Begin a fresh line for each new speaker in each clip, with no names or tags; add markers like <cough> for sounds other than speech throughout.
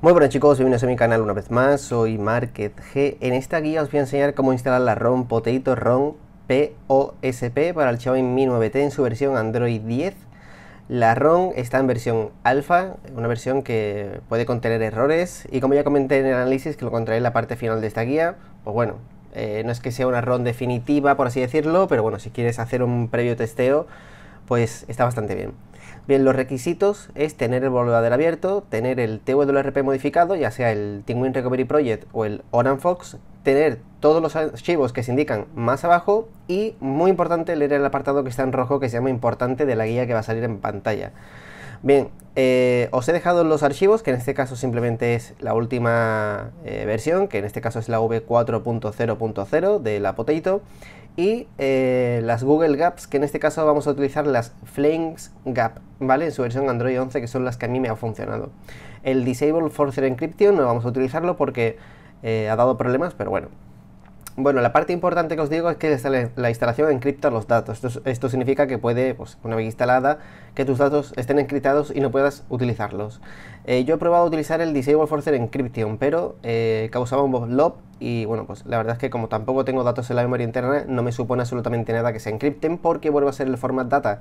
Muy buenas chicos, bienvenidos a mi canal una vez más, soy G En esta guía os voy a enseñar cómo instalar la ROM Potato ROM POSP para el Xiaomi Mi 9T en su versión Android 10. La ROM está en versión alfa, una versión que puede contener errores y como ya comenté en el análisis, que lo encontraré en la parte final de esta guía, pues bueno, eh, no es que sea una ROM definitiva por así decirlo, pero bueno, si quieres hacer un previo testeo, pues está bastante bien. Bien, los requisitos es tener el volador abierto, tener el TWRP modificado, ya sea el Tinguin Recovery Project o el Fox tener todos los archivos que se indican más abajo y, muy importante, leer el apartado que está en rojo que se llama importante de la guía que va a salir en pantalla. Bien, eh, os he dejado los archivos, que en este caso simplemente es la última eh, versión, que en este caso es la V4.0.0 de la Potato, y eh, las Google Gaps, que en este caso vamos a utilizar las Flames Gap, ¿vale? En su versión Android 11, que son las que a mí me ha funcionado. El Disable Forcer Encryption no vamos a utilizarlo porque ha dado problemas, pero bueno, bueno, la parte importante que os digo es que la instalación encripta los datos. Esto, significa que puede, pues, una vez instalada, que tus datos estén encriptados y no puedas utilizarlos. Eh, yo he probado utilizar el Disable force Encryption, pero eh, causaba un blob y bueno, pues la verdad es que como tampoco tengo datos en la memoria interna, no me supone absolutamente nada que se encripten porque vuelve a ser el format data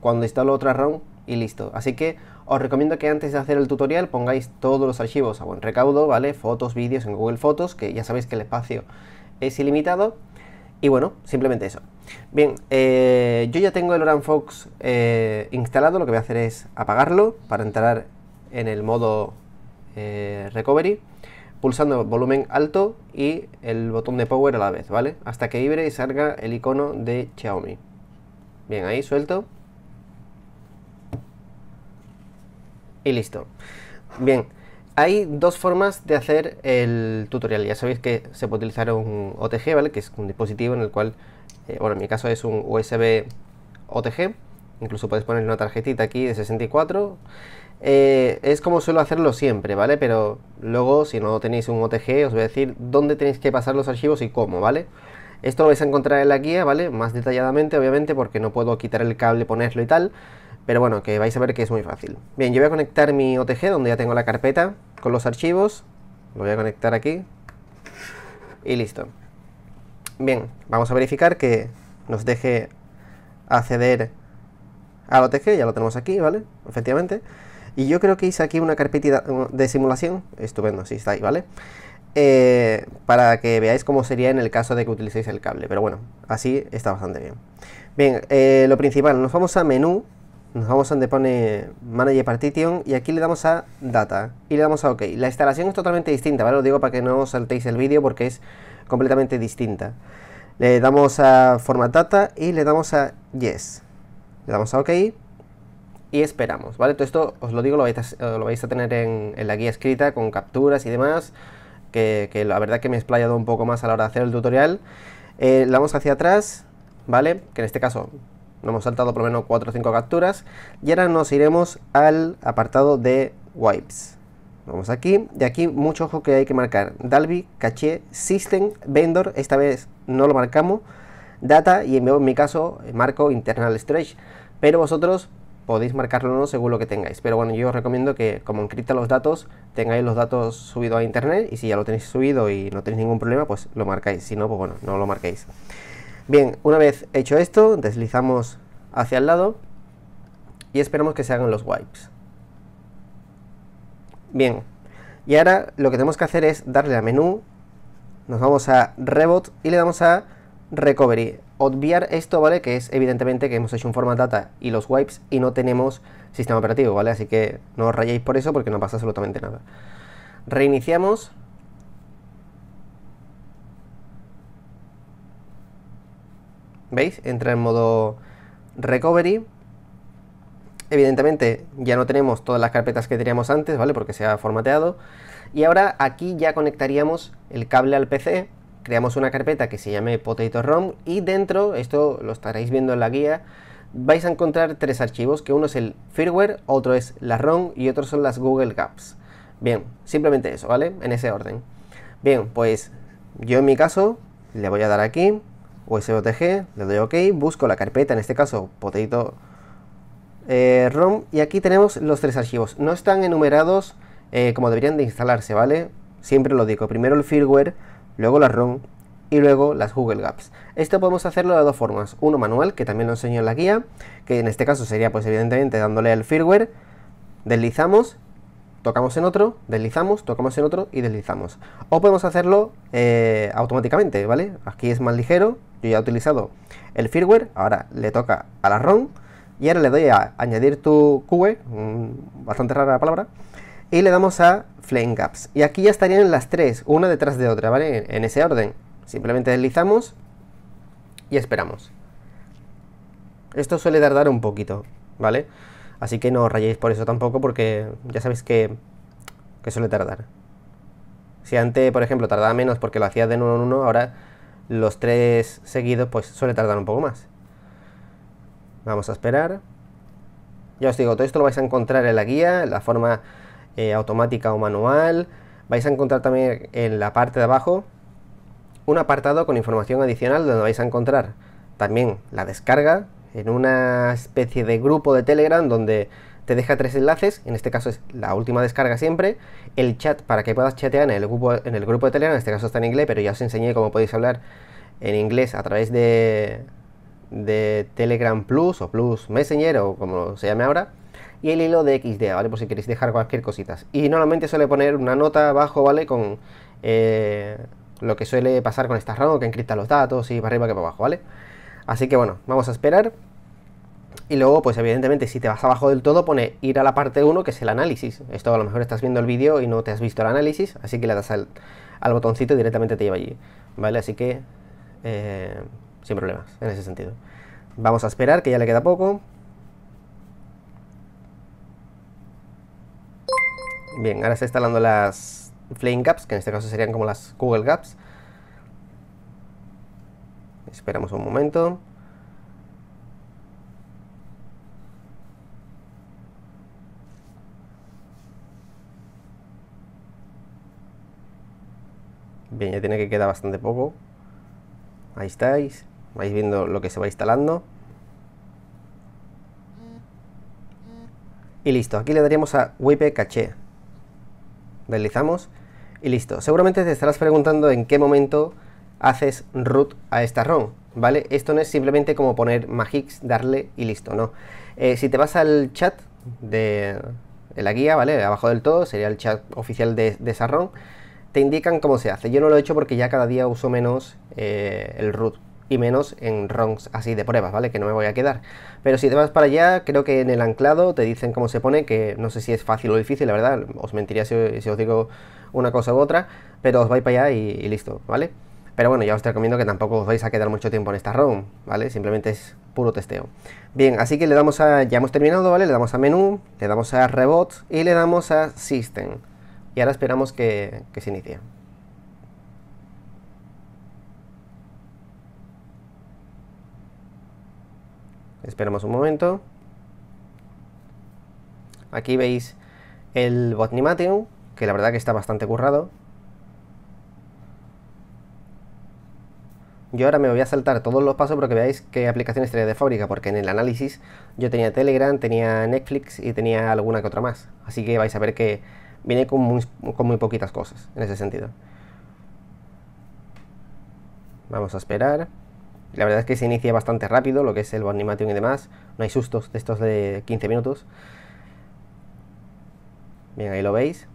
cuando instalo otra ROM y listo. Así que os recomiendo que antes de hacer el tutorial pongáis todos los archivos a buen recaudo, ¿vale? Fotos, vídeos en Google Fotos, que ya sabéis que el espacio es ilimitado. Y bueno, simplemente eso. Bien, eh, yo ya tengo el oran fox eh, instalado, lo que voy a hacer es apagarlo para entrar en el modo eh, recovery, pulsando volumen alto y el botón de power a la vez, ¿vale? Hasta que vibre y salga el icono de Xiaomi. Bien, ahí suelto. Y listo. Bien, hay dos formas de hacer el tutorial. Ya sabéis que se puede utilizar un OTG, ¿vale? Que es un dispositivo en el cual, eh, bueno, en mi caso es un USB OTG. Incluso puedes poner una tarjetita aquí de 64. Eh, es como suelo hacerlo siempre, ¿vale? Pero luego, si no tenéis un OTG, os voy a decir dónde tenéis que pasar los archivos y cómo, ¿vale? Esto lo vais a encontrar en la guía, ¿vale? Más detalladamente, obviamente, porque no puedo quitar el cable, ponerlo y tal. Pero bueno, que vais a ver que es muy fácil. Bien, yo voy a conectar mi OTG donde ya tengo la carpeta con los archivos. Lo voy a conectar aquí. Y listo. Bien, vamos a verificar que nos deje acceder al OTG. Ya lo tenemos aquí, ¿vale? Efectivamente. Y yo creo que hice aquí una carpeta de simulación. Estupendo, sí está ahí, ¿vale? Eh, para que veáis cómo sería en el caso de que utilicéis el cable. Pero bueno, así está bastante bien. Bien, eh, lo principal, nos vamos a menú nos vamos a donde pone Manager Partition y aquí le damos a Data y le damos a OK. La instalación es totalmente distinta, ¿vale? Lo digo para que no os saltéis el vídeo porque es completamente distinta. Le damos a Format Data y le damos a Yes. Le damos a OK y esperamos, ¿vale? Todo esto, os lo digo, lo vais a, eh, tener en, la guía escrita con capturas y demás, que, la verdad que me he explayado un poco más a la hora de hacer el tutorial. Eh, le damos hacia atrás, ¿vale? Que en este caso nos hemos saltado por lo menos 4 o 5 capturas. Y ahora nos iremos al apartado de wipes. Vamos aquí, de aquí mucho ojo que hay que marcar. Dalby, caché, system, vendor, esta vez no lo marcamos. Data y en mi caso marco internal storage. Pero vosotros podéis marcarlo o no según lo que tengáis. Pero bueno, yo os recomiendo que como encripta los datos, tengáis los datos subidos a internet y si ya lo tenéis subido y no tenéis ningún problema, pues lo marcáis. Si no, pues bueno, no lo marquéis. Bien, una vez hecho esto, deslizamos hacia el lado y esperamos que se hagan los wipes. Bien, y ahora lo que tenemos que hacer es darle a menú, nos vamos a Rebot y le damos a Recovery. Obviar esto, ¿vale? Que es evidentemente que hemos hecho un format data y los wipes y no tenemos sistema operativo, ¿vale? Así que no os rayéis por eso porque no pasa absolutamente nada. Reiniciamos ¿Veis? Entra en modo recovery. Evidentemente ya no tenemos todas las carpetas que teníamos antes, ¿vale? Porque se ha formateado. Y ahora aquí ya conectaríamos el cable al PC, creamos una carpeta que se llame Potato ROM y dentro, esto lo estaréis viendo en la guía, vais a encontrar tres archivos, que uno es el firmware, otro es la ROM y otro son las Google Gaps. Bien, simplemente eso, ¿vale? En ese orden. Bien, pues yo en mi caso le voy a dar aquí, usotg, le doy OK, busco la carpeta, en este caso potito eh, ROM, y aquí tenemos los tres archivos. No están enumerados eh, como deberían de instalarse, ¿vale? Siempre lo digo, primero el firmware, luego la ROM y luego las Google Gaps. Esto podemos hacerlo de dos formas, uno manual, que también lo enseño en la guía, que en este caso sería pues evidentemente dándole al firmware, deslizamos tocamos en otro, deslizamos, tocamos en otro y deslizamos. O podemos hacerlo eh, automáticamente, ¿vale? Aquí es más ligero, yo ya he utilizado el firmware, ahora le toca a la ROM y ahora le doy a añadir tu QE, bastante rara la palabra, y le damos a Flame Gaps. Y aquí ya estarían las tres, una detrás de otra, ¿vale? En ese orden. Simplemente deslizamos y esperamos. Esto suele tardar un poquito, ¿vale? vale Así que no os rayéis por eso tampoco porque ya sabéis que, suele tardar. Si antes, por ejemplo, tardaba menos porque lo hacía de uno en uno, ahora los tres seguidos pues suele tardar un poco más. Vamos a esperar. Ya os digo, todo esto lo vais a encontrar en la guía, en la forma eh, automática o manual. Vais a encontrar también en la parte de abajo un apartado con información adicional donde vais a encontrar también la descarga, en una especie de grupo de Telegram donde te deja tres enlaces, en este caso es la última descarga siempre, el chat para que puedas chatear en el grupo, en el grupo de Telegram, en este caso está en inglés, pero ya os enseñé cómo podéis hablar en inglés a través de, de Telegram Plus o Plus Messenger o como se llame ahora. Y el hilo de XDA, ¿vale? Por si queréis dejar cualquier cositas Y normalmente suele poner una nota abajo, ¿vale? Con eh, lo que suele pasar con estas RAM, que encripta los datos y para arriba que para abajo, ¿vale? Así que bueno, vamos a esperar. Y luego, pues evidentemente, si te vas abajo del todo, pone ir a la parte 1, que es el análisis. Esto a lo mejor estás viendo el vídeo y no te has visto el análisis, así que le das al, botoncito y directamente te lleva allí. ¿Vale? Así que, eh, sin problemas, en ese sentido. Vamos a esperar, que ya le queda poco. Bien, ahora está instalando las Flame Gaps, que en este caso serían como las Google Gaps. Esperamos un momento. ya tiene que quedar bastante poco. Ahí estáis. Vais viendo lo que se va instalando. Y listo, aquí le daríamos a wipe Caché. Deslizamos y listo. Seguramente te estarás preguntando en qué momento haces root a esta ROM, ¿vale? Esto no es simplemente como poner magix, darle y listo, no. Eh, si te vas al chat de, la guía, ¿vale? Abajo del todo sería el chat oficial de, de esa ROM te indican cómo se hace. Yo no lo he hecho porque ya cada día uso menos eh, el root y menos en ROMs así de pruebas, ¿vale? Que no me voy a quedar. Pero si te vas para allá, creo que en el anclado te dicen cómo se pone, que no sé si es fácil o difícil, la verdad, os mentiría si, os digo una cosa u otra, pero os vais para allá y, listo, ¿vale? Pero bueno, ya os recomiendo que tampoco os vais a quedar mucho tiempo en esta ROM, ¿vale? Simplemente es puro testeo. Bien, así que le damos a... ya hemos terminado, ¿vale? Le damos a menú, le damos a rebot y le damos a system y ahora esperamos que, se inicie. Esperamos un momento. Aquí veis el Botnimatium, que la verdad que está bastante currado. Yo ahora me voy a saltar todos los pasos para que veáis qué aplicaciones tenía de fábrica, porque en el análisis yo tenía Telegram, tenía Netflix y tenía alguna que otra más. Así que vais a ver que viene con muy, con muy poquitas cosas en ese sentido. Vamos a esperar. La verdad es que se inicia bastante rápido lo que es el Bonimation y demás. No hay sustos de estos de 15 minutos. Bien, ahí lo veis.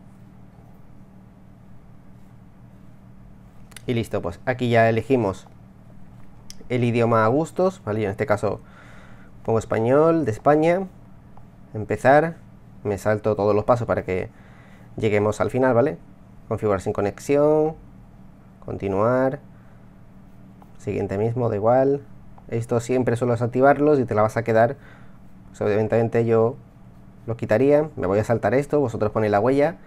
Y listo, pues aquí ya elegimos el idioma a gustos. Vale, en este caso pongo español de España. Empezar. Me salto todos los pasos para que lleguemos al final, ¿vale? Configurar sin conexión, continuar, siguiente mismo, da igual. Esto siempre suelo activarlos y te la vas a quedar. Pues yo lo quitaría, me voy a saltar esto, vosotros ponéis la huella.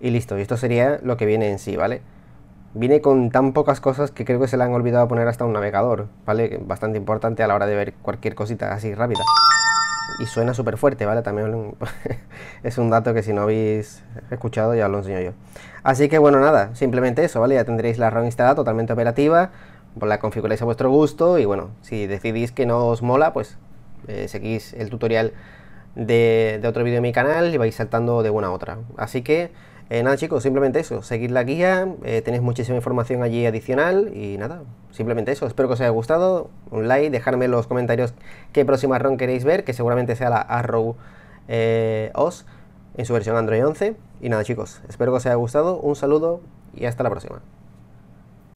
Y listo, y esto sería lo que viene en sí, ¿vale? Viene con tan pocas cosas que creo que se le han olvidado poner hasta un navegador, ¿vale? Bastante importante a la hora de ver cualquier cosita así rápida y suena súper fuerte, ¿vale? También <laughs> es un dato que si no habéis escuchado ya os lo enseño yo. Así que bueno, nada, simplemente eso, ¿vale? Ya tendréis la RAM instalada totalmente operativa, pues la configuráis a vuestro gusto y bueno, si decidís que no os mola, pues eh, seguís el tutorial de, de otro vídeo de mi canal y vais saltando de una a otra. Así que... Eh, nada chicos, simplemente eso, seguid la guía, eh, tenéis muchísima información allí adicional y nada, simplemente eso, espero que os haya gustado, un like, dejarme en los comentarios qué próxima ROM queréis ver, que seguramente sea la Arrow eh, OS en su versión Android 11 y nada chicos, espero que os haya gustado, un saludo y hasta la próxima.